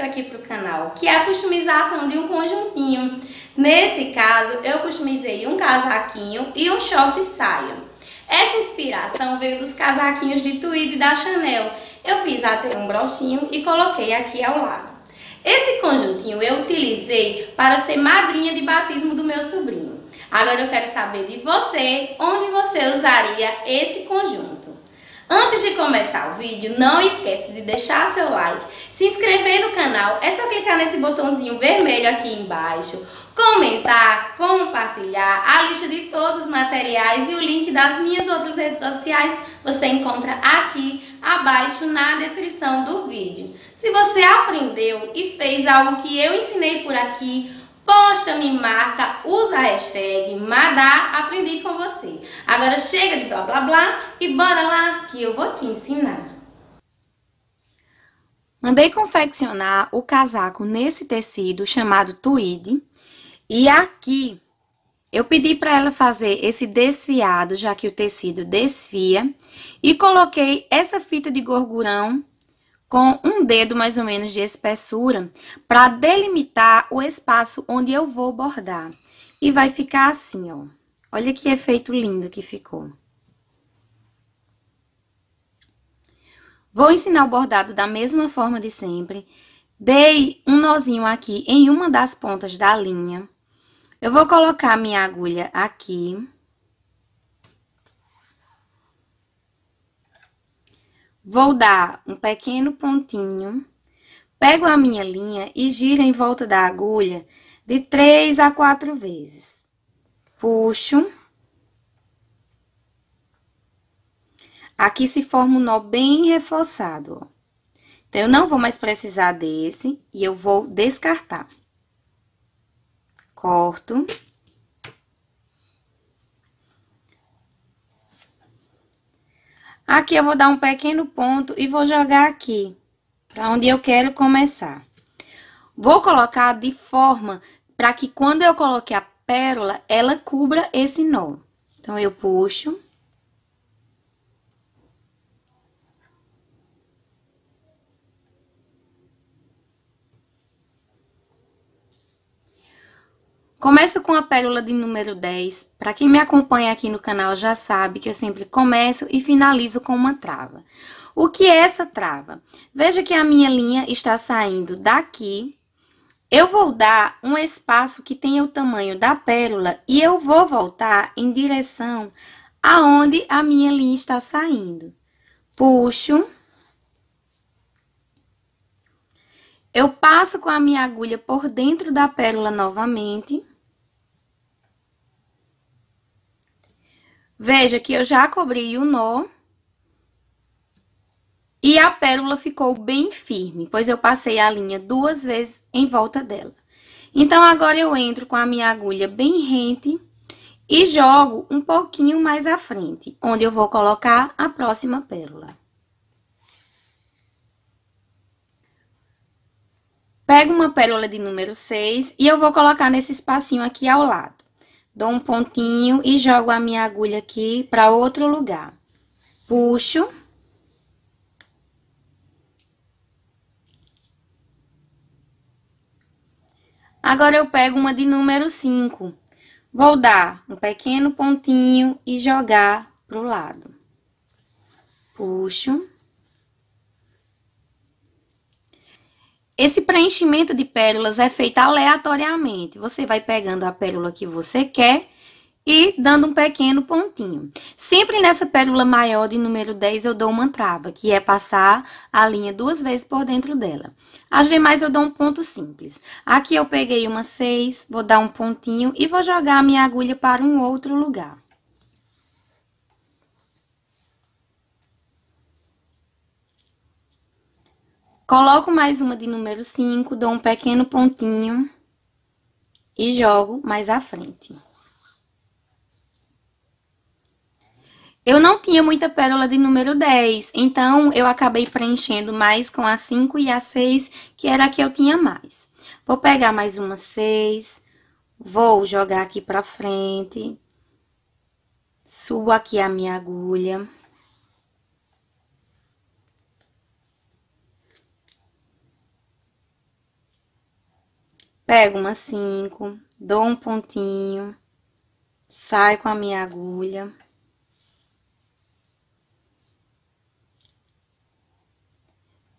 feito aqui para o canal, que é a customização de um conjuntinho. Nesse caso, eu customizei um casaquinho e um short saia. Essa inspiração veio dos casaquinhos de tweed da Chanel. Eu fiz até um brochinho e coloquei aqui ao lado. Esse conjuntinho eu utilizei para ser madrinha de batismo do meu sobrinho. Agora eu quero saber de você, onde você usaria esse conjunto. Antes de começar o vídeo, não esquece de deixar seu like, se inscrever no canal, é só clicar nesse botãozinho vermelho aqui embaixo, comentar, compartilhar, a lista de todos os materiais e o link das minhas outras redes sociais você encontra aqui abaixo na descrição do vídeo. Se você aprendeu e fez algo que eu ensinei por aqui, posta, me marca, usa a hashtag Madá Aprendi com você. Agora chega de blá blá blá e bora lá que eu vou te ensinar. Mandei confeccionar o casaco nesse tecido chamado tweed e aqui eu pedi para ela fazer esse desfiado, já que o tecido desfia, e coloquei essa fita de gorgurão com um dedo mais ou menos de espessura, para delimitar o espaço onde eu vou bordar. E vai ficar assim, ó. Olha que efeito lindo que ficou. Vou ensinar o bordado da mesma forma de sempre. Dei um nozinho aqui em uma das pontas da linha. Eu vou colocar minha agulha aqui. Vou dar um pequeno pontinho, pego a minha linha e giro em volta da agulha de três a quatro vezes. Puxo. Aqui se forma um nó bem reforçado, ó. Então, eu não vou mais precisar desse e eu vou descartar. Corto. Aqui eu vou dar um pequeno ponto e vou jogar aqui, para onde eu quero começar. Vou colocar de forma para que quando eu coloque a pérola, ela cubra esse nó. Então, eu puxo. Começo com a pérola de número 10. Para quem me acompanha aqui no canal já sabe que eu sempre começo e finalizo com uma trava. O que é essa trava? Veja que a minha linha está saindo daqui. Eu vou dar um espaço que tenha o tamanho da pérola e eu vou voltar em direção aonde a minha linha está saindo. Puxo. Eu passo com a minha agulha por dentro da pérola novamente. Veja que eu já cobri o nó. E a pérola ficou bem firme, pois eu passei a linha duas vezes em volta dela. Então, agora eu entro com a minha agulha bem rente e jogo um pouquinho mais à frente, onde eu vou colocar a próxima pérola. Pego uma pérola de número 6 e eu vou colocar nesse espacinho aqui ao lado dou um pontinho e jogo a minha agulha aqui para outro lugar. Puxo. Agora, eu pego uma de número 5. Vou dar um pequeno pontinho e jogar pro lado. Puxo. Esse preenchimento de pérolas é feito aleatoriamente. Você vai pegando a pérola que você quer e dando um pequeno pontinho. Sempre nessa pérola maior de número 10 eu dou uma trava, que é passar a linha duas vezes por dentro dela. As demais eu dou um ponto simples. Aqui eu peguei uma 6, vou dar um pontinho e vou jogar a minha agulha para um outro lugar. Coloco mais uma de número 5, dou um pequeno pontinho e jogo mais à frente. Eu não tinha muita pérola de número 10, então eu acabei preenchendo mais com a 5 e a 6, que era a que eu tinha mais. Vou pegar mais uma 6, vou jogar aqui pra frente, subo aqui a minha agulha. Pego uma 5, dou um pontinho, saio com a minha agulha.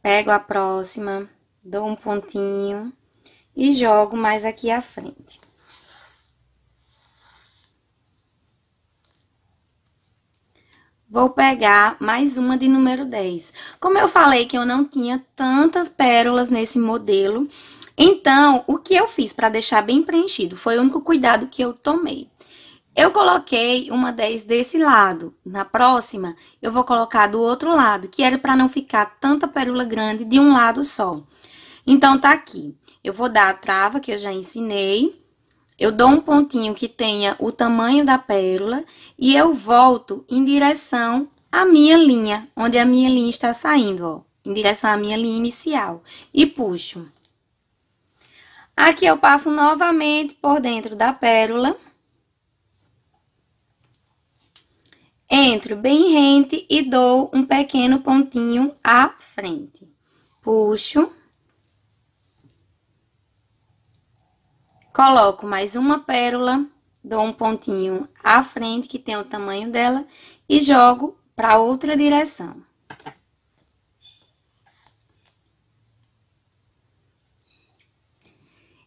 Pego a próxima, dou um pontinho e jogo mais aqui à frente. Vou pegar mais uma de número 10. Como eu falei que eu não tinha tantas pérolas nesse modelo, então, o que eu fiz para deixar bem preenchido foi o único cuidado que eu tomei. Eu coloquei uma 10 desse lado. Na próxima, eu vou colocar do outro lado, que era para não ficar tanta pérola grande de um lado só. Então, tá aqui. Eu vou dar a trava que eu já ensinei. Eu dou um pontinho que tenha o tamanho da pérola e eu volto em direção à minha linha, onde a minha linha está saindo, ó, em direção à minha linha inicial e puxo. Aqui eu passo novamente por dentro da pérola. Entro bem rente e dou um pequeno pontinho à frente. Puxo. Coloco mais uma pérola, dou um pontinho à frente, que tem o tamanho dela, e jogo para outra direção.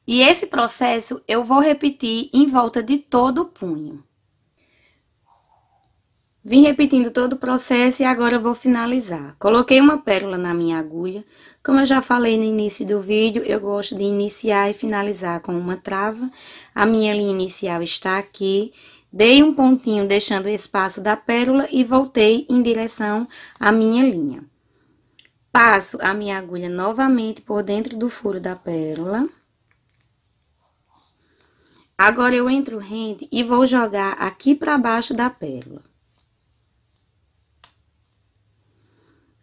E esse processo eu vou repetir em volta de todo o punho. Vim repetindo todo o processo e agora vou finalizar. Coloquei uma pérola na minha agulha. Como eu já falei no início do vídeo, eu gosto de iniciar e finalizar com uma trava. A minha linha inicial está aqui. Dei um pontinho deixando o espaço da pérola e voltei em direção à minha linha. Passo a minha agulha novamente por dentro do furo da pérola. Agora eu entro rende e vou jogar aqui para baixo da pérola.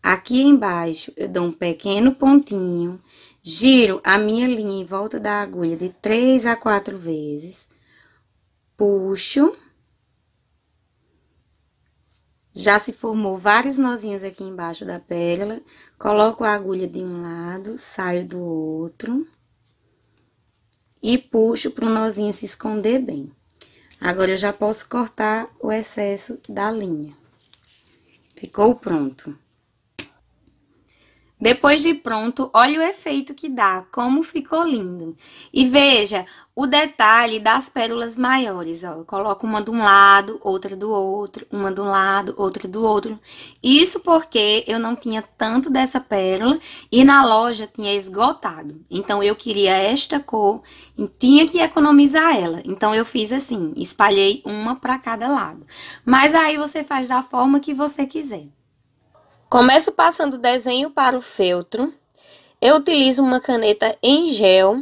Aqui embaixo eu dou um pequeno pontinho, giro a minha linha em volta da agulha de três a quatro vezes, puxo. Já se formou vários nozinhos aqui embaixo da pérola, coloco a agulha de um lado, saio do outro e puxo para o nozinho se esconder bem. Agora, eu já posso cortar o excesso da linha. Ficou pronto. Depois de pronto, olha o efeito que dá, como ficou lindo. E veja o detalhe das pérolas maiores, ó. Eu coloco uma de um lado, outra do outro, uma de um lado, outra do outro. Isso porque eu não tinha tanto dessa pérola e na loja tinha esgotado. Então eu queria esta cor e tinha que economizar ela. Então eu fiz assim, espalhei uma para cada lado. Mas aí você faz da forma que você quiser. Começo passando o desenho para o feltro. Eu utilizo uma caneta em gel.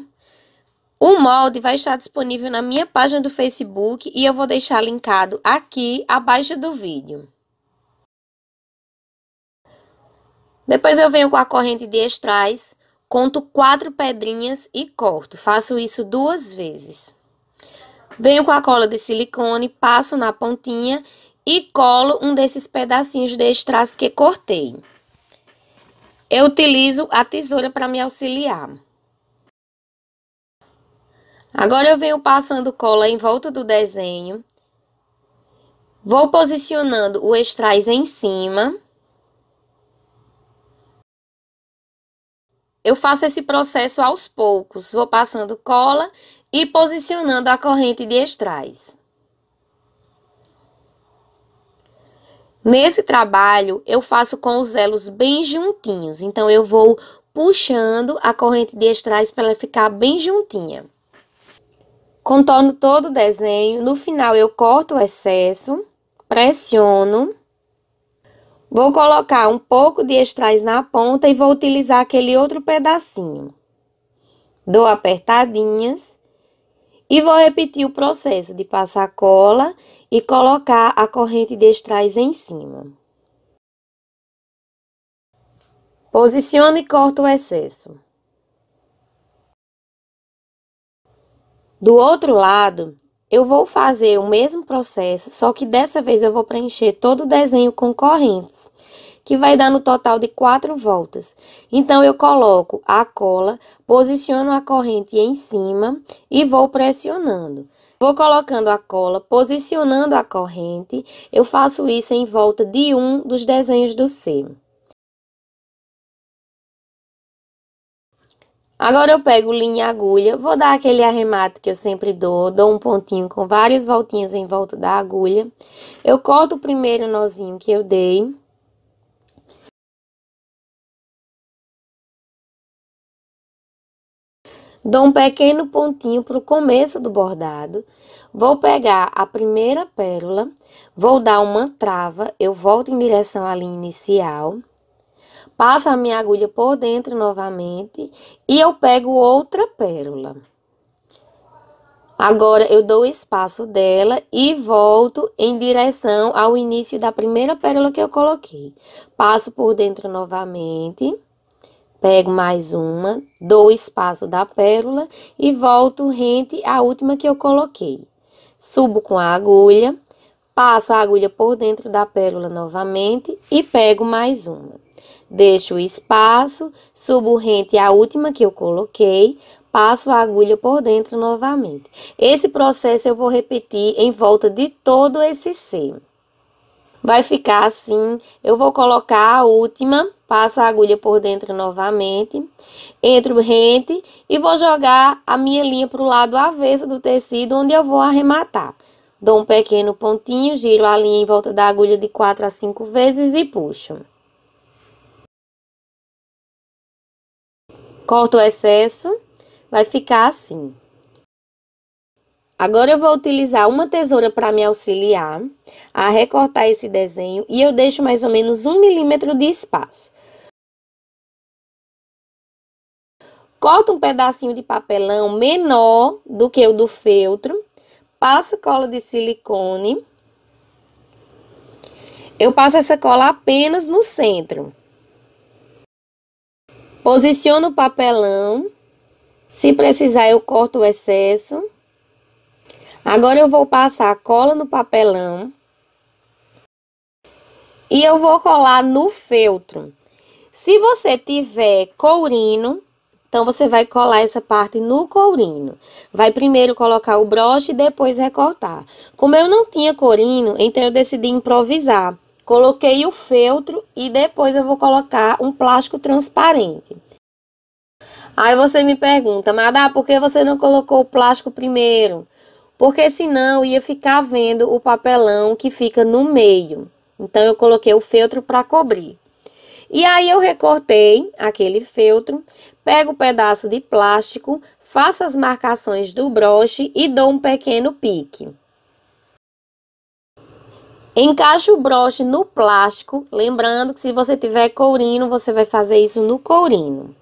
O molde vai estar disponível na minha página do Facebook e eu vou deixar linkado aqui abaixo do vídeo. Depois eu venho com a corrente de estrais, conto quatro pedrinhas e corto. Faço isso duas vezes. Venho com a cola de silicone, passo na pontinha e colo um desses pedacinhos de strass que cortei. Eu utilizo a tesoura para me auxiliar. Agora eu venho passando cola em volta do desenho. Vou posicionando o strass em cima. Eu faço esse processo aos poucos, vou passando cola e posicionando a corrente de strass. Nesse trabalho, eu faço com os elos bem juntinhos, então eu vou puxando a corrente de strass para ela ficar bem juntinha. Contorno todo o desenho, no final eu corto o excesso, pressiono. Vou colocar um pouco de strass na ponta e vou utilizar aquele outro pedacinho. Dou apertadinhas e vou repetir o processo de passar cola e colocar a corrente de strass em cima. Posiciono e corto o excesso. Do outro lado, eu vou fazer o mesmo processo, só que dessa vez eu vou preencher todo o desenho com correntes que vai dar no total de quatro voltas. Então, eu coloco a cola, posiciono a corrente em cima e vou pressionando. Vou colocando a cola, posicionando a corrente, eu faço isso em volta de um dos desenhos do C. Agora eu pego linha e agulha, vou dar aquele arremate que eu sempre dou, dou um pontinho com várias voltinhas em volta da agulha. Eu corto o primeiro nozinho que eu dei. Dou um pequeno pontinho para o começo do bordado. Vou pegar a primeira pérola, vou dar uma trava, eu volto em direção à linha inicial. Passo a minha agulha por dentro novamente e eu pego outra pérola. Agora, eu dou o espaço dela e volto em direção ao início da primeira pérola que eu coloquei. Passo por dentro novamente. Pego mais uma, dou o espaço da pérola e volto rente à última que eu coloquei. Subo com a agulha, passo a agulha por dentro da pérola novamente e pego mais uma. Deixo o espaço, subo rente à última que eu coloquei, passo a agulha por dentro novamente. Esse processo eu vou repetir em volta de todo esse C. Vai ficar assim, eu vou colocar a última passo a agulha por dentro novamente, entro rente e vou jogar a minha linha para o lado avesso do tecido, onde eu vou arrematar. Dou um pequeno pontinho, giro a linha em volta da agulha de 4 a 5 vezes e puxo. Corto o excesso, vai ficar assim. Agora eu vou utilizar uma tesoura para me auxiliar a recortar esse desenho e eu deixo mais ou menos um milímetro de espaço. Corta um pedacinho de papelão menor do que o do feltro. Passa cola de silicone. Eu passo essa cola apenas no centro. Posiciono o papelão. Se precisar, eu corto o excesso. Agora eu vou passar a cola no papelão. E eu vou colar no feltro. Se você tiver courino, então, você vai colar essa parte no courino. Vai primeiro colocar o broche e depois recortar. Como eu não tinha courino, então eu decidi improvisar. Coloquei o feltro e depois eu vou colocar um plástico transparente. Aí você me pergunta, Madá, por que você não colocou o plástico primeiro? Porque senão ia ficar vendo o papelão que fica no meio. Então, eu coloquei o feltro para cobrir. E aí eu recortei aquele feltro, pego o um pedaço de plástico, faço as marcações do broche e dou um pequeno pique. Encaixo o broche no plástico, lembrando que se você tiver courino, você vai fazer isso no courino.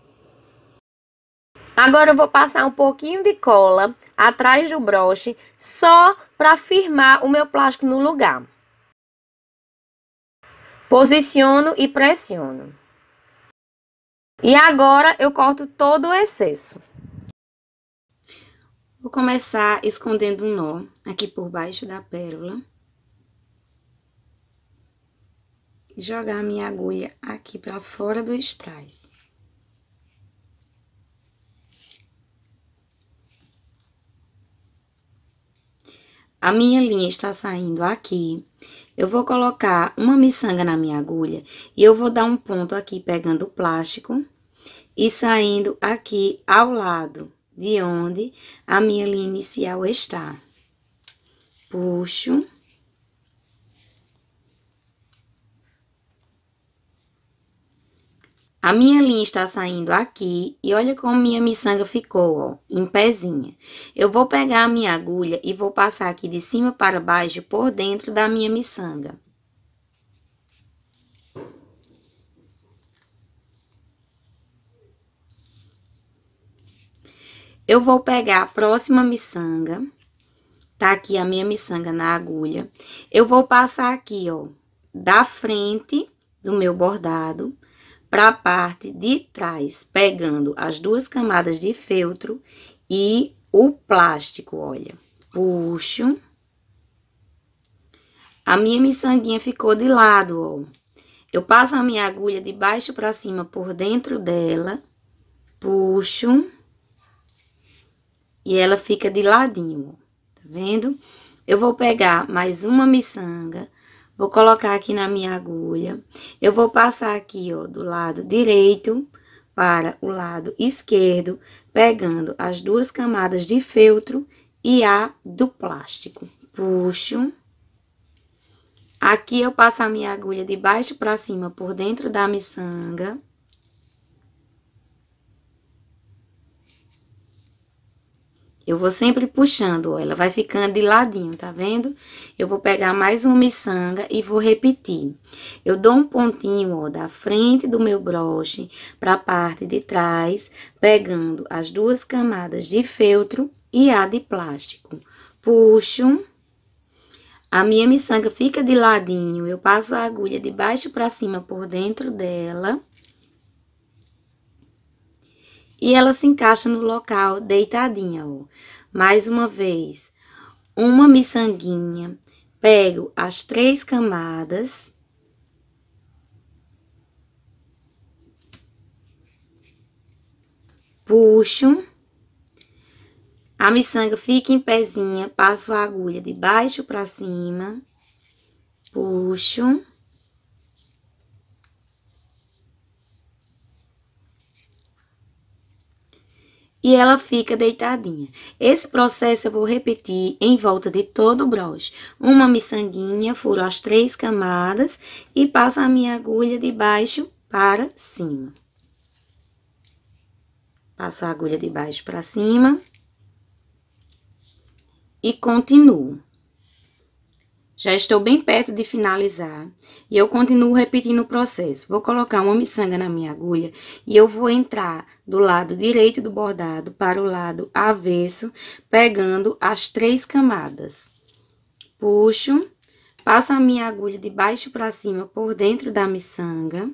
Agora eu vou passar um pouquinho de cola atrás do broche, só para firmar o meu plástico no lugar. Posiciono e pressiono. E agora eu corto todo o excesso. Vou começar escondendo um nó aqui por baixo da pérola. Jogar a minha agulha aqui para fora do strass. A minha linha está saindo aqui eu vou colocar uma miçanga na minha agulha e eu vou dar um ponto aqui pegando o plástico e saindo aqui ao lado de onde a minha linha inicial está. Puxo A minha linha está saindo aqui e olha como minha miçanga ficou, ó, em pezinha. Eu vou pegar a minha agulha e vou passar aqui de cima para baixo por dentro da minha miçanga. Eu vou pegar a próxima miçanga, tá aqui a minha miçanga na agulha. Eu vou passar aqui, ó, da frente do meu bordado para a parte de trás, pegando as duas camadas de feltro e o plástico, olha. Puxo. A minha miçanguinha ficou de lado, ó. Eu passo a minha agulha de baixo para cima por dentro dela, puxo e ela fica de ladinho, ó. tá vendo? Eu vou pegar mais uma miçanga, Vou colocar aqui na minha agulha. Eu vou passar aqui, ó, do lado direito para o lado esquerdo, pegando as duas camadas de feltro e a do plástico. Puxo. Aqui eu passo a minha agulha de baixo para cima por dentro da miçanga. Eu vou sempre puxando, ó, ela vai ficando de ladinho, tá vendo? Eu vou pegar mais uma miçanga e vou repetir. Eu dou um pontinho, ó, da frente do meu broche para a parte de trás, pegando as duas camadas de feltro e a de plástico. Puxo. A minha miçanga fica de ladinho, eu passo a agulha de baixo para cima por dentro dela e ela se encaixa no local deitadinha, ó. Mais uma vez, uma miçanguinha, pego as três camadas. Puxo. A miçanga fica em pezinha, passo a agulha de baixo para cima. Puxo. e ela fica deitadinha. Esse processo eu vou repetir em volta de todo o broche. Uma miçanguinha, furo as três camadas e passo a minha agulha de baixo para cima. Passo a agulha de baixo para cima e continuo. Já estou bem perto de finalizar e eu continuo repetindo o processo. Vou colocar uma miçanga na minha agulha e eu vou entrar do lado direito do bordado para o lado avesso, pegando as três camadas. Puxo, passo a minha agulha de baixo para cima por dentro da miçanga.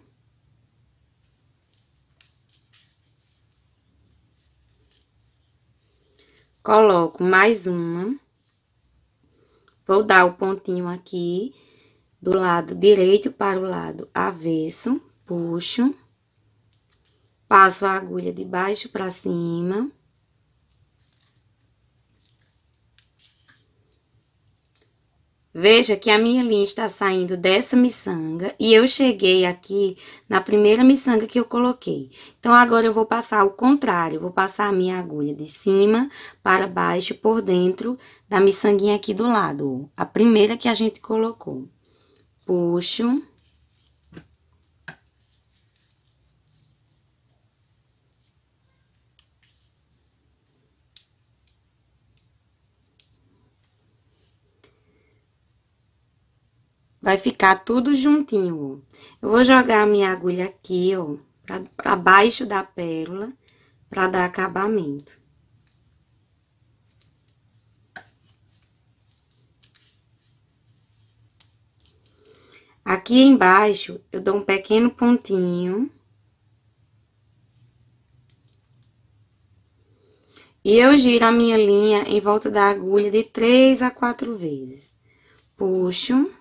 Coloco mais uma. Vou dar o pontinho aqui do lado direito para o lado avesso, puxo, passo a agulha de baixo para cima. Veja que a minha linha está saindo dessa miçanga e eu cheguei aqui na primeira miçanga que eu coloquei. Então, agora eu vou passar o contrário, vou passar a minha agulha de cima para baixo por dentro da miçanguinha aqui do lado, a primeira que a gente colocou. Puxo. Vai ficar tudo juntinho, Eu vou jogar a minha agulha aqui, ó, pra, pra baixo da pérola, pra dar acabamento. Aqui embaixo, eu dou um pequeno pontinho. E eu giro a minha linha em volta da agulha de três a quatro vezes. Puxo.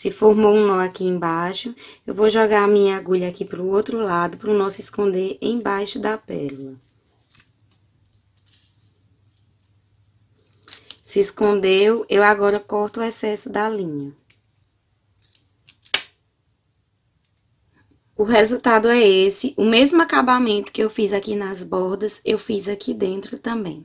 Se formou um nó aqui embaixo, eu vou jogar a minha agulha aqui para o outro lado, para o nó se esconder embaixo da pérola. Se escondeu, eu agora corto o excesso da linha. O resultado é esse, o mesmo acabamento que eu fiz aqui nas bordas, eu fiz aqui dentro também.